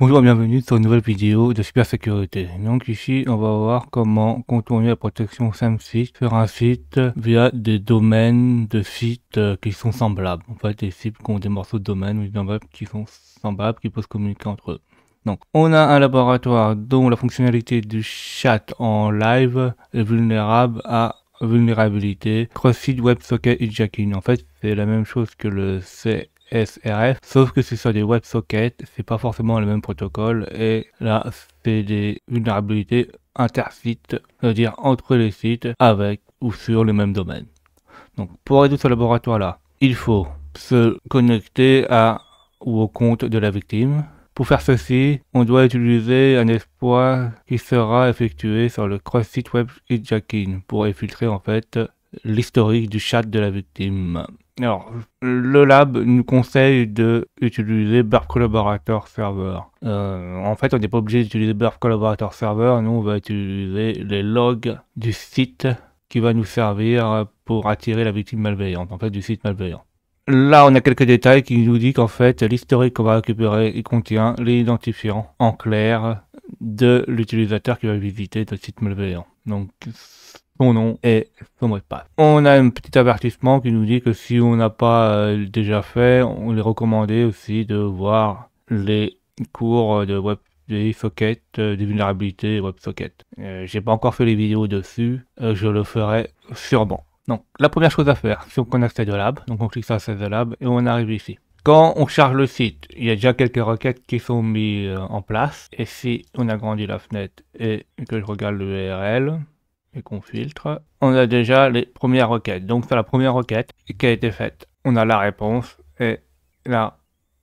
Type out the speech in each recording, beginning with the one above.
Bonjour et bienvenue sur une nouvelle vidéo de super sécurité Donc ici, on va voir comment contourner la protection sam sur un site via des domaines de sites euh, qui sont semblables. En fait, des sites qui ont des morceaux de domaine ou des domaines qui sont semblables, qui peuvent se communiquer entre eux. Donc, on a un laboratoire dont la fonctionnalité du chat en live est vulnérable à vulnérabilité. cross-site WebSocket et En fait, c'est la même chose que le C SRF, sauf que ce sont des WebSockets, c'est pas forcément le même protocole, et là, c'est des vulnérabilités sites c'est-à-dire entre les sites, avec ou sur le même domaine. Donc, pour résoudre ce laboratoire-là, il faut se connecter à ou au compte de la victime. Pour faire ceci, on doit utiliser un exploit qui sera effectué sur le cross-site web hijacking pour infiltrer en fait l'historique du chat de la victime. Alors, le lab nous conseille d'utiliser Burp Collaborator Server. Euh, en fait, on n'est pas obligé d'utiliser Burp Collaborator Server. Nous, on va utiliser les logs du site qui va nous servir pour attirer la victime malveillante, en fait, du site malveillant. Là, on a quelques détails qui nous dit qu'en fait, l'historique qu'on va récupérer, il contient l'identifiant en clair de l'utilisateur qui va visiter notre site malveillant. Donc, son nom est son pas. On a un petit avertissement qui nous dit que si on n'a pas euh, déjà fait, on est recommandé aussi de voir les cours de web des euh, des vulnérabilités WebSocket. Euh, J'ai pas encore fait les vidéos dessus, euh, je le ferai sûrement. Donc la première chose à faire, c'est qu'on accède au lab, donc on clique sur accède au lab et on arrive ici. Quand on charge le site, il y a déjà quelques requêtes qui sont mises euh, en place. Et si on agrandit la fenêtre et que je regarde l'URL et qu'on filtre, on a déjà les premières requêtes. Donc c'est la première requête qui a été faite. On a la réponse et la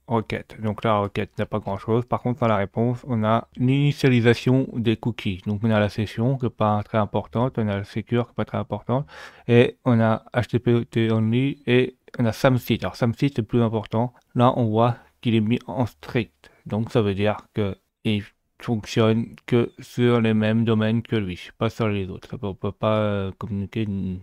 requête. Donc la requête n'a pas grand chose. Par contre, dans la réponse, on a l'initialisation des cookies. Donc on a la session qui n'est pas très importante, on a le secure qui n'est pas très important et on a HTTP only et on a SamSeed. Alors SamSeed, c'est plus important. Là, on voit qu'il est mis en strict. Donc, ça veut dire que il fonctionne que sur les mêmes domaines que lui, pas sur les autres. On ne peut pas euh, communiquer ni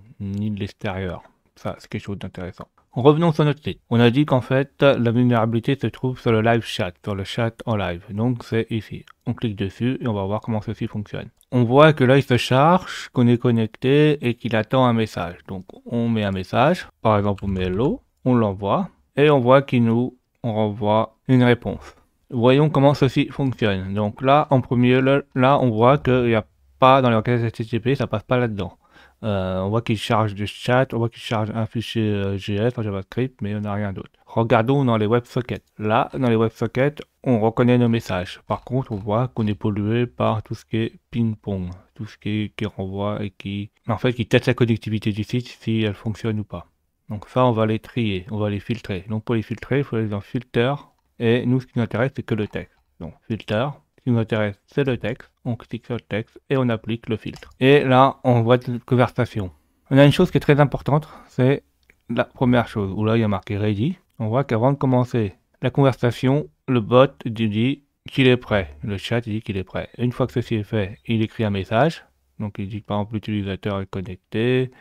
de l'extérieur. Ça, c'est quelque chose d'intéressant. Revenons sur notre site. On a dit qu'en fait, la vulnérabilité se trouve sur le live chat, sur le chat en live. Donc c'est ici. On clique dessus et on va voir comment ceci fonctionne. On voit que là il se charge, qu'on est connecté et qu'il attend un message. Donc on met un message, par exemple on met hello, on l'envoie et on voit qu'il nous renvoie une réponse. Voyons comment ceci fonctionne. Donc là, en premier, là on voit qu'il n'y a pas dans les requêtes HTTP, ça passe pas là-dedans. Euh, on voit qu'il charge du chat, on voit qu'il charge un fichier euh, GF, un JavaScript, mais on n'a rien d'autre. Regardons dans les WebSockets. Là, dans les WebSockets, on reconnaît nos messages. Par contre, on voit qu'on est pollué par tout ce qui est ping-pong, tout ce qui, est, qui renvoie et qui, en fait, qui teste la connectivité du site si elle fonctionne ou pas. Donc ça, on va les trier, on va les filtrer. Donc pour les filtrer, il faut aller dans filter et nous, ce qui nous intéresse, c'est que le texte. Donc filter, qui nous intéresse, c'est le texte. On clique sur le texte et on applique le filtre. Et là, on voit une conversation. On a une chose qui est très importante, c'est la première chose, où là, il y a marqué ready. On voit qu'avant de commencer la conversation, le bot dit qu'il est prêt. Le chat dit qu'il est prêt. Une fois que ceci est fait, il écrit un message. Donc il dit par exemple l'utilisateur est connecté.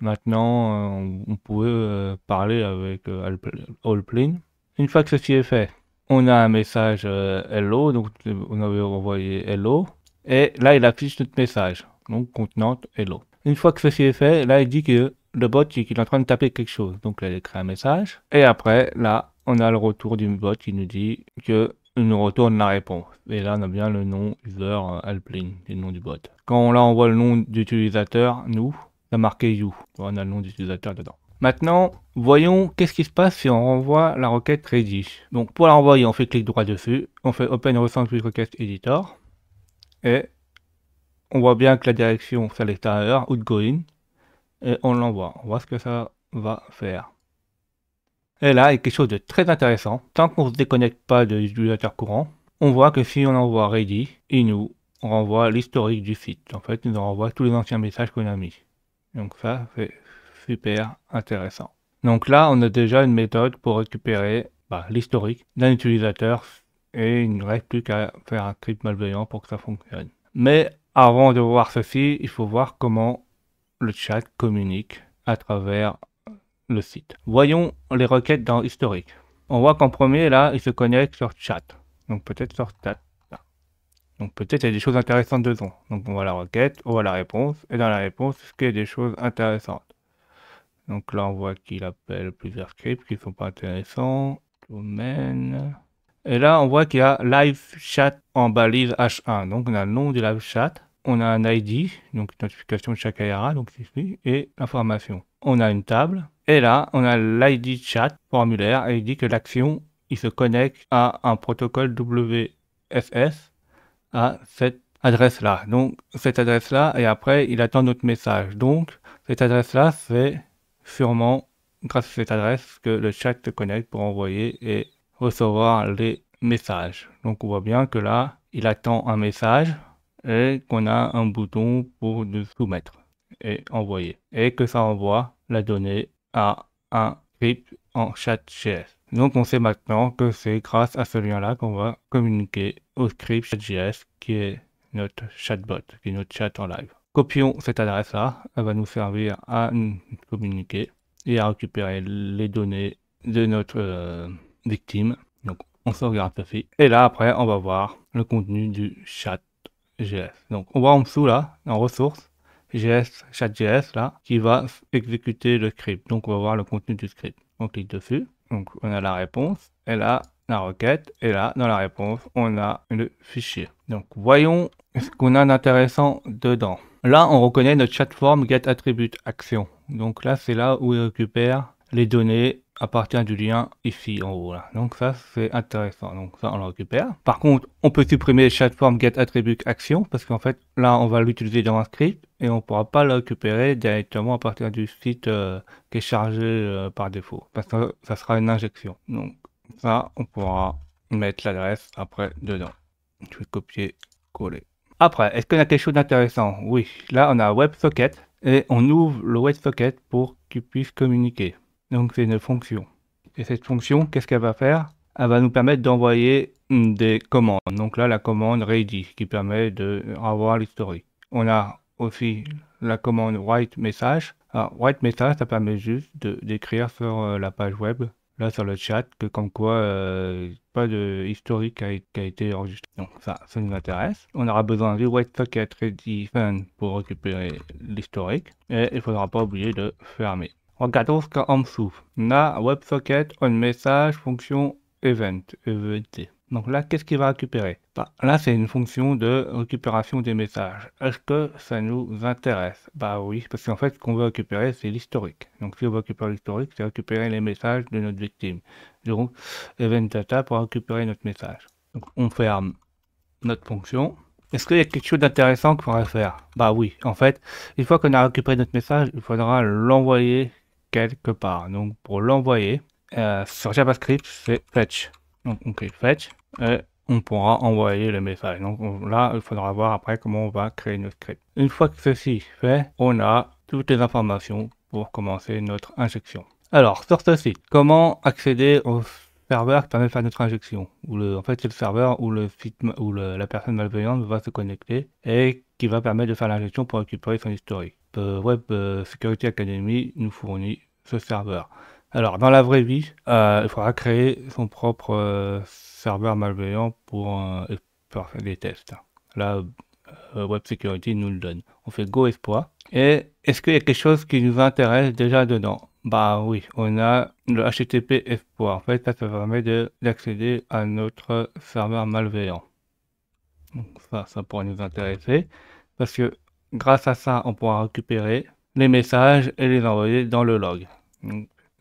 Maintenant, euh, on, peut euh, parler avec euh, AllPlane. Une fois que ceci est fait, on a un message hello, euh, donc euh, on avait envoyé hello, et là il affiche notre message, donc contenant hello. Une fois que ceci est fait, là il dit que le bot est en train de taper quelque chose, donc là il écrit un message, et après là on a le retour du bot qui nous dit que nous retourne la réponse. Et là, on a bien le nom user Alplin, euh, le nom du bot. Quand on l'a on le nom d'utilisateur, nous, ça a marqué you. On a le nom d'utilisateur dedans. Maintenant, voyons qu'est-ce qui se passe si on renvoie la requête Redis. Donc pour la renvoyer, on fait clic droit dessus, on fait Open recent Request Editor, et on voit bien que la direction c'est à l'extérieur, outgoing, et on l'envoie. On voit ce que ça va faire. Et là, il y a quelque chose de très intéressant. Tant qu'on ne se déconnecte pas de l'utilisateur courant, on voit que si on envoie ready, il nous renvoie l'historique du site. En fait, il nous renvoie tous les anciens messages qu'on a mis. Donc ça, c'est super intéressant. Donc là, on a déjà une méthode pour récupérer bah, l'historique d'un utilisateur et il ne reste plus qu'à faire un script malveillant pour que ça fonctionne. Mais avant de voir ceci, il faut voir comment le chat communique à travers le site. Voyons les requêtes dans historique. On voit qu'en premier, là, il se connecte sur chat. Donc peut-être sur chat. Donc peut-être il y a des choses intéressantes dedans. Donc on voit la requête, on voit la réponse, et dans la réponse, ce qu'il y des choses intéressantes donc là, on voit qu'il appelle plusieurs scripts qui sont pas intéressants. Domaine. Et là, on voit qu'il y a live chat en balise H1. Donc, on a le nom du live chat. On a un ID, donc notification de chaque ARA, donc ici, et l'information. On a une table. Et là, on a l'ID chat formulaire et il dit que l'action, il se connecte à un protocole WFS à cette adresse-là. Donc, cette adresse-là, et après, il attend notre message. Donc, cette adresse-là, c'est sûrement grâce à cette adresse que le chat se connecte pour envoyer et recevoir les messages. Donc on voit bien que là, il attend un message et qu'on a un bouton pour nous soumettre et envoyer. Et que ça envoie la donnée à un script en chat Donc on sait maintenant que c'est grâce à ce lien-là qu'on va communiquer au script qui est notre chatbot, qui est notre chat en live. Copions cette adresse-là, elle va nous servir à communiquer et à récupérer les données de notre euh, victime. Donc on sauvegarde ceci. Et là après on va voir le contenu du chat.js. Donc on voit en dessous là, en ressources, GS, chat là, qui va exécuter le script. Donc on va voir le contenu du script. On clique dessus. Donc on a la réponse. Et là, la requête. Et là, dans la réponse, on a le fichier. Donc voyons ce qu'on a d'intéressant dedans. Là, on reconnaît notre chatform attribute action. Donc là, c'est là où il récupère les données à partir du lien ici en haut. Donc ça, c'est intéressant. Donc ça, on le récupère. Par contre, on peut supprimer chatform attribute action parce qu'en fait, là, on va l'utiliser dans un script et on ne pourra pas le récupérer directement à partir du site euh, qui est chargé euh, par défaut parce que ça sera une injection. Donc ça, on pourra mettre l'adresse après dedans. Je vais copier, coller. Après, est-ce qu'on a quelque chose d'intéressant Oui, là on a WebSocket et on ouvre le WebSocket pour qu'il puisse communiquer. Donc c'est une fonction. Et cette fonction, qu'est-ce qu'elle va faire Elle va nous permettre d'envoyer des commandes. Donc là, la commande ready qui permet de avoir l'historique. On a aussi la commande write message. Alors, write message, ça permet juste d'écrire sur euh, la page web là sur le chat que comme quoi euh, pas de historique a, qui a été enregistré. Donc ça, ça nous intéresse. On aura besoin du WebSocket Ready Fun pour récupérer l'historique et il faudra pas oublier de fermer. Regardons ce qu'il y en dessous. On a WebSocket on message fonction event, event. Donc là, qu'est-ce qu'il va récupérer bah, Là, c'est une fonction de récupération des messages. Est-ce que ça nous intéresse Bah oui, parce qu'en fait, ce qu'on veut récupérer, c'est l'historique. Donc si on veut récupérer l'historique, c'est récupérer les messages de notre victime. Donc, event data pour récupérer notre message. Donc on ferme notre fonction. Est-ce qu'il y a quelque chose d'intéressant qu'on pourrait faire Bah oui, en fait, une fois qu'on a récupéré notre message, il faudra l'envoyer quelque part. Donc pour l'envoyer, euh, sur JavaScript, c'est fetch. Donc on clique fetch et on pourra envoyer le message. Donc là, il faudra voir après comment on va créer notre script. Une fois que ceci est fait, on a toutes les informations pour commencer notre injection. Alors, sur ce site, comment accéder au serveur qui permet de faire notre injection En fait, c'est le serveur où, le site, la personne malveillante va se connecter et qui va permettre de faire l'injection pour récupérer son historique. Euh, Web euh, Security Academy nous fournit ce serveur. Alors, dans la vraie vie, euh, il faudra créer son propre euh, serveur malveillant euh, pour, faire des tests. Là, Web Security nous le donne. On fait Go Espoir ». Et est-ce qu'il y a quelque chose qui nous intéresse déjà dedans Bah oui, on a le HTTP Espoir. En fait, ça, permet d'accéder à notre serveur malveillant. Donc ça, ça pourrait nous intéresser. Parce que grâce à ça, on pourra récupérer les messages et les envoyer dans le log.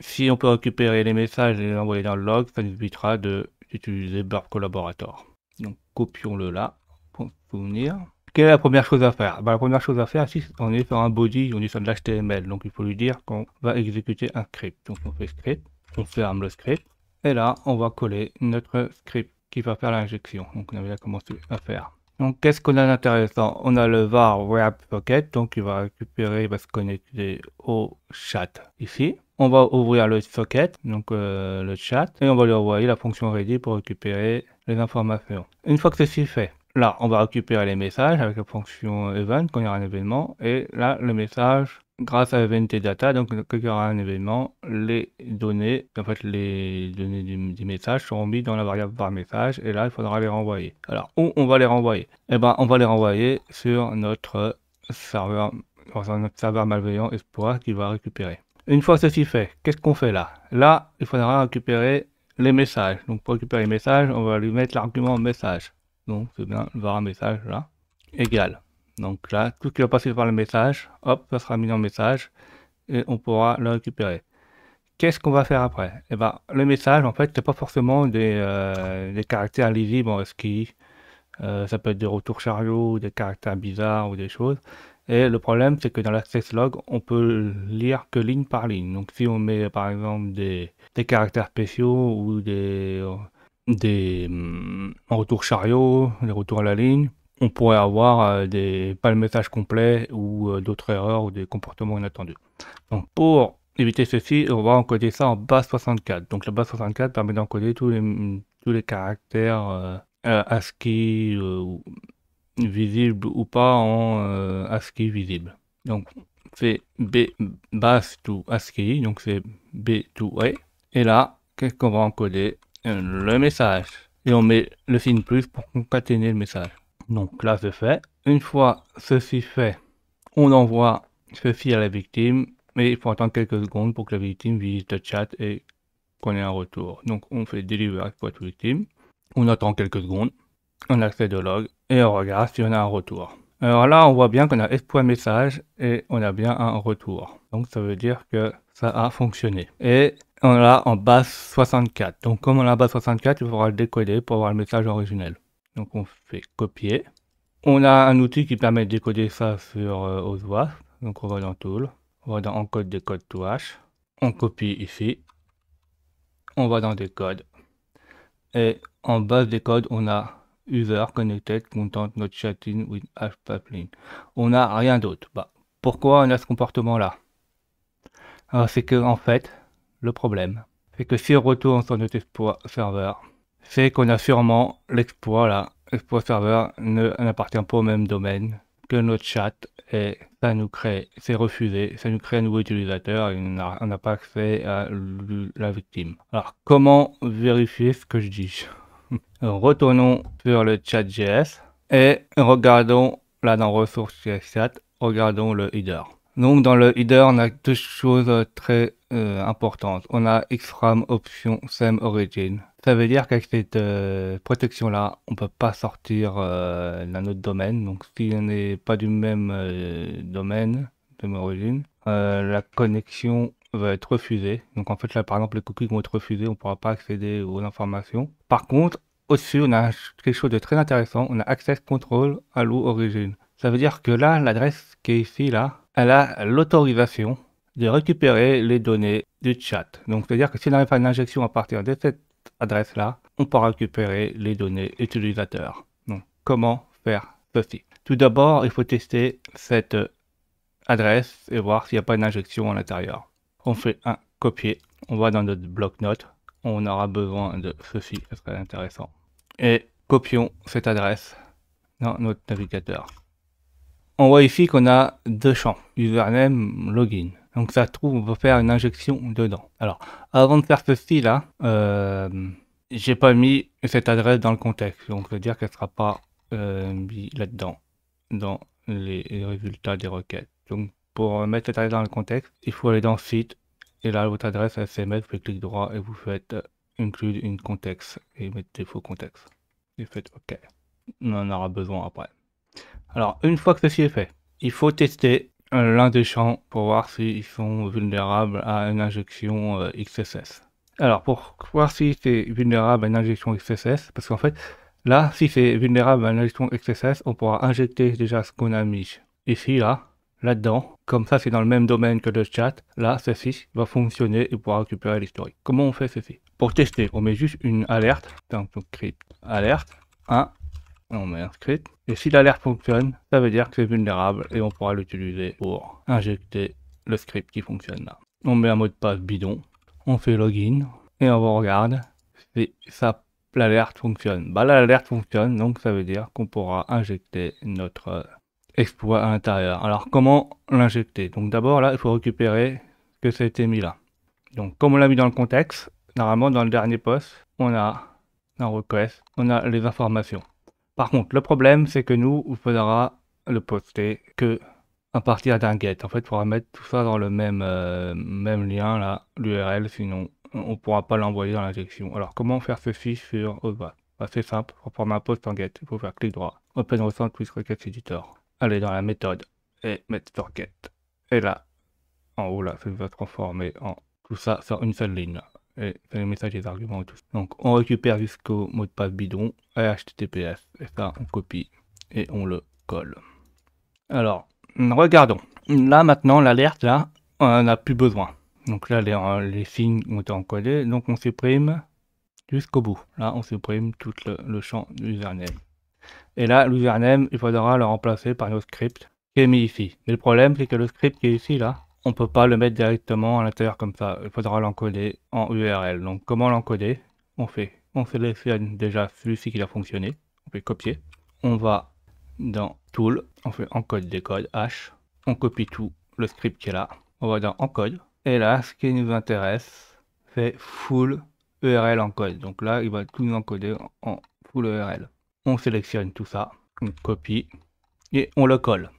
Si on peut récupérer les messages et les envoyer dans le log, ça nous évitera d'utiliser Burp Collaborator. Donc copions-le là, pour souvenir. Quelle est la première chose à faire bah, La première chose à faire, si on est sur un body, on est sur de l'HTML, donc il faut lui dire qu'on va exécuter un script. Donc on fait script, on ferme le script, et là on va coller notre script qui va faire l'injection. Donc on a déjà commencé à faire. Donc qu'est-ce qu'on a d'intéressant On a le var web donc il va récupérer, il va se connecter au chat ici. On va ouvrir le socket, donc euh, le chat, et on va lui envoyer la fonction ready pour récupérer les informations. Une fois que ceci fait, là, on va récupérer les messages avec la fonction event quand il y aura un événement, et là, le message grâce à data, donc quand il y aura un événement, les données, en fait les données du, message seront mises dans la variable par message et là il faudra les renvoyer. Alors où on va les renvoyer Eh ben on va les renvoyer sur notre serveur, sur notre serveur malveillant Espoir, qui va récupérer. Une fois ceci fait, qu'est-ce qu'on fait là Là, il faudra récupérer les messages. Donc pour récupérer les messages, on va lui mettre l'argument message. Donc c'est bien, voir un message là, égal. Donc là, tout ce qui va passer par le message, hop, ça sera mis en message et on pourra le récupérer. Qu'est-ce qu'on va faire après Eh bien, le message, en fait, n'est pas forcément euh, des, caractères lisibles en SKI. Euh, ça peut être des retours chariots, des caractères bizarres ou des choses. Et le problème, c'est que dans l'access log, on peut lire que ligne par ligne. Donc si on met par exemple des, caractères spéciaux ou des, des mm, retours chariots, des retours à la ligne, on pourrait avoir euh, des, pas le message complet ou euh, d'autres erreurs ou des comportements inattendus. Donc pour éviter ceci, on va encoder ça en base 64. Donc la base 64 permet d'encoder tous les, tous les caractères euh, ASCII ou visible ou pas en euh, ASCII visible. Donc c'est B base to ASCII, donc c'est B to A. Et là, qu'est-ce qu'on va encoder euh, Le message. Et on met le signe plus pour concaténer le message. Donc là, c'est fait. Une fois ceci fait, on envoie ceci à la victime, mais il faut attendre quelques secondes pour que la victime visite le chat et qu'on ait un retour. Donc on fait deliver à victime. On attend quelques secondes. On accède au log et on regarde si on a un retour. Alors là, on voit bien qu'on a exploit message et on a bien un retour. Donc ça veut dire que ça a fonctionné. Et on l'a en base 64. Donc comme on l'a en base 64, il faudra le décoder pour avoir le message originel. Donc on fait copier. On a un outil qui permet de décoder ça sur euh, OSWASP. Donc on va dans Tool, on va dans Encode décode to H. On copie ici. On va dans Décode. Et en base Décode on a User Connected Content Not Chatting with hash On n'a rien d'autre. Bah, pourquoi on a ce comportement-là ah, C'est que, en fait, le problème, c'est que si on retourne sur notre exploit serveur, c'est qu'on a sûrement l'exploit là. exploit serveur n'appartient pas au même domaine que notre chat et ça nous crée, c'est refusé, ça nous crée un nouveau utilisateur et on n'a pas accès à la victime. Alors, comment vérifier ce que je dis Retournons sur le chat JS et regardons là dans ressources chat, regardons le header. Donc dans le header, on a deux choses très euh, importantes. On a xram option same origin. Ça veut dire qu'avec cette euh, protection là, on peut pas sortir euh, d'un autre domaine. Donc si on n'est pas du même domaine, même origine, la connexion va être refusé. Donc en fait là par exemple les cookies vont être refusés, on ne pourra pas accéder aux informations. Par contre, au-dessus on a quelque chose de très intéressant, on a Access Control à l'origine. Ça veut dire que là, l'adresse qui est ici là, elle a l'autorisation de récupérer les données du chat. Donc c'est-à-dire que si on arrive à une injection à partir de cette adresse là, on pourra récupérer les données utilisateurs. Donc comment faire ceci Tout d'abord, il faut tester cette euh, adresse et voir s'il n'y a pas une injection à l'intérieur on fait un copier, on va dans notre bloc-notes, on aura besoin de ceci, ce serait intéressant. Et copions cette adresse dans notre navigateur. On voit ici qu'on a deux champs, username, login. Donc ça trouve, on peut faire une injection dedans. Alors, avant de faire ceci là, euh, j'ai pas mis cette adresse dans le contexte. Donc ça veut dire qu'elle sera pas euh, là-dedans, dans les résultats des requêtes. Pour euh, mettre cette adresse dans le contexte, il faut aller dans site et là votre adresse SMS, vous faites clic droit et vous faites euh, include une contexte et mettez faux contexte. Et faites OK. On en aura besoin après. Alors une fois que ceci est fait, il faut tester l'un des champs pour voir s'ils sont vulnérables à une injection euh, XSS. Alors pour voir si c'est vulnérable à une injection XSS, parce qu'en fait là si c'est vulnérable à une injection XSS, on pourra injecter déjà ce qu'on a mis ici là là-dedans, comme ça c'est dans le même domaine que le chat, là ceci va fonctionner et pourra récupérer l'historique. Comment on fait ceci Pour tester, on met juste une alerte, donc script alerte 1, on met un script, et si l'alerte fonctionne, ça veut dire que c'est vulnérable et on pourra l'utiliser pour injecter le script qui fonctionne là. On met un mot de passe bidon, on fait login, et on regarde si ça l'alerte fonctionne. Bah l'alerte fonctionne, donc ça veut dire qu'on pourra injecter notre exploit à l'intérieur. Alors comment l'injecter Donc d'abord là, il faut récupérer que ça a mis là. Donc comme on l'a mis dans le contexte, normalement dans le dernier poste, on a un request, on a les informations. Par contre, le problème, c'est que nous, il faudra le poster que à partir d'un get. En fait, il faudra mettre tout ça dans le même, euh, même lien, là, l'URL, sinon on ne pourra pas l'envoyer dans l'injection. Alors, comment faire ceci sur OVA oh, bah, bah, C'est simple, pour prendre un post en get, il faut faire clic droit, Open Recent Request Editor aller dans la méthode et mettre forget. Et là, en haut, là, ça va se transformer en tout ça sur une seule ligne. Et c'est le message des arguments et tout. Donc, on récupère jusqu'au mot de passe bidon et HTTPS. Et ça, on copie et on le colle. Alors, regardons. Là, maintenant, l'alerte, là, on a plus besoin. Donc là, les, euh, les, signes ont été encodés. Donc, on supprime jusqu'au bout. Là, on supprime tout le, champ du username. Et là, l'username, il faudra le remplacer par notre script qui est mis ici. Mais le problème, c'est que le script qui est ici, là, on ne peut pas le mettre directement à l'intérieur comme ça. Il faudra l'encoder en URL. Donc, comment l'encoder On fait, on sélectionne déjà celui-ci qui a fonctionné. On fait copier. On va dans Tool. On fait encode des H. On copie tout le script qui est là. On va dans encode. Et là, ce qui nous intéresse, c'est full URL encode. Donc là, il va tout nous encoder en full URL on sélectionne tout ça, on copie et on le colle.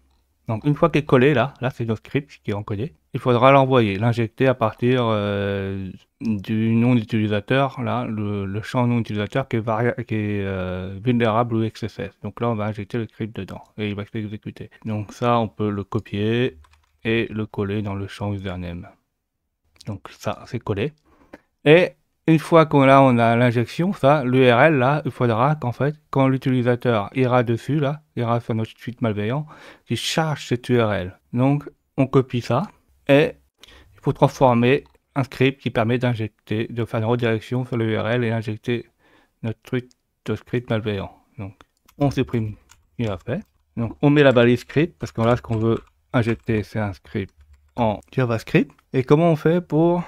Donc une fois qu'il est collé là, là c'est le script qui est encodé, il faudra l'envoyer, l'injecter à partir euh, du nom d'utilisateur, là, le, champ nom d'utilisateur qui est, qui est euh, vulnérable ou XSS. Donc là on va injecter le script dedans et il va s'exécuter. Donc ça on peut le copier et le coller dans le champ username. Donc ça c'est collé. Et une fois qu'on a, on a l'injection, ça, l'URL, là, il faudra qu'en fait, quand l'utilisateur ira dessus, là, ira sur notre suite malveillant, qu'il charge cette URL. Donc, on copie ça et il faut transformer un script qui permet d'injecter, de faire une redirection sur l'URL et injecter notre truc de script malveillant. Donc, on supprime Il a fait. Donc, on met la balise script parce que là, ce qu'on veut injecter, c'est un script en JavaScript. Et comment on fait pour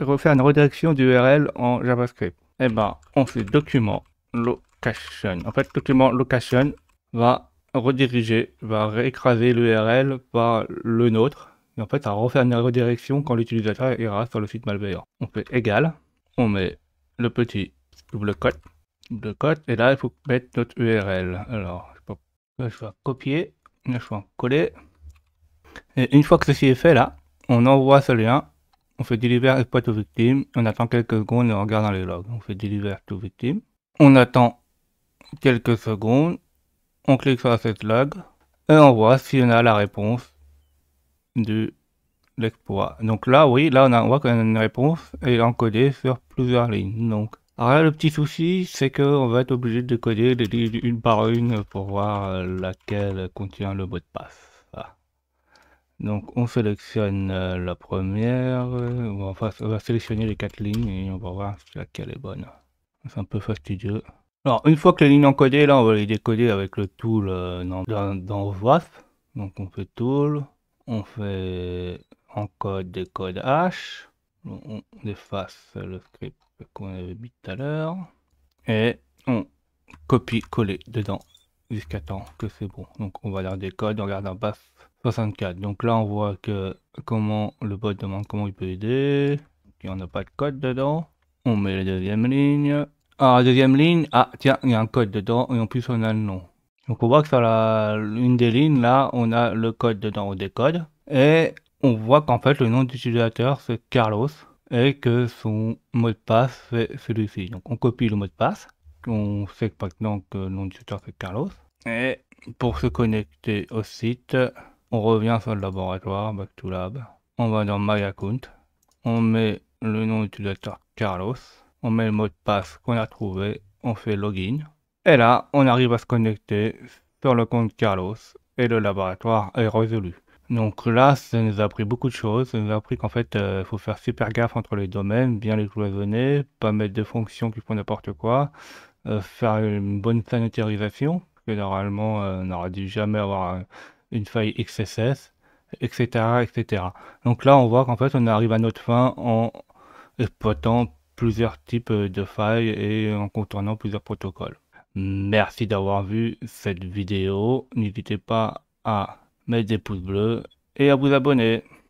refaire une redirection d'URL en JavaScript. Et eh ben, on fait document location. En fait, document location va rediriger, va réécraser l'URL par le nôtre. Et en fait, ça refaire une redirection quand l'utilisateur ira sur le site malveillant. On fait égal, on met le petit double code, double code, et là, il faut mettre notre URL. Alors, je, vais copier, je vais coller. Et une fois que ceci est fait, là, on envoie ce lien on fait deliver exploit aux victimes. On attend quelques secondes et on regarde les logs. On fait deliver to victimes. On attend quelques secondes. On clique sur cette log. Et on voit si on a la réponse de l'exploit. Donc là, oui, là on, voit qu'on a une réponse et encodée sur plusieurs lignes. Donc alors le petit souci, c'est qu'on va être obligé de coder les lignes une par une pour voir laquelle contient le mot de passe. Donc on sélectionne euh, la première, euh, on va, sélectionner les quatre lignes et on va voir laquelle est bonne. C'est un peu fastidieux. Alors une fois que les lignes encodées, là on va les décoder avec le tool euh, dans, dans, Donc on fait tool, on fait encode décode H, on, efface le script qu'on avait mis tout à l'heure et on copie coller dedans jusqu'à temps que c'est bon. Donc on va leur décode, on regarde en bas 64. Donc là, on voit que comment le bot demande comment il peut aider. Il n'y en a pas de code dedans. On met la deuxième ligne. Ah, la deuxième ligne, ah tiens, il y a un code dedans et en plus on a le nom. Donc on voit que sur la, une des lignes, là, on a le code dedans, on décode. Et on voit qu'en fait, le nom d'utilisateur, c'est Carlos et que son mot de passe, c'est celui-ci. Donc on copie le mot de passe. On sait maintenant que le nom d'utilisateur, c'est Carlos. Et pour se connecter au site, on revient sur le laboratoire, back to lab. On va dans My Account. On met le nom utilisateur Carlos. On met le mot de passe qu'on a trouvé. On fait login. Et là, on arrive à se connecter sur le compte Carlos et le laboratoire est résolu. Donc là, ça nous a appris beaucoup de choses. Ça nous a appris qu'en fait, il euh, faut faire super gaffe entre les domaines, bien les cloisonner, pas mettre de fonctions qui font n'importe quoi, euh, faire une bonne sanitarisation, Généralement, que euh, on n'aurait dû jamais avoir une faille XSS, etc., etc. Donc là, on voit qu'en fait, on arrive à notre fin en exploitant plusieurs types de failles et en contournant plusieurs protocoles. Merci d'avoir vu cette vidéo. N'hésitez pas à mettre des pouces bleus et à vous abonner.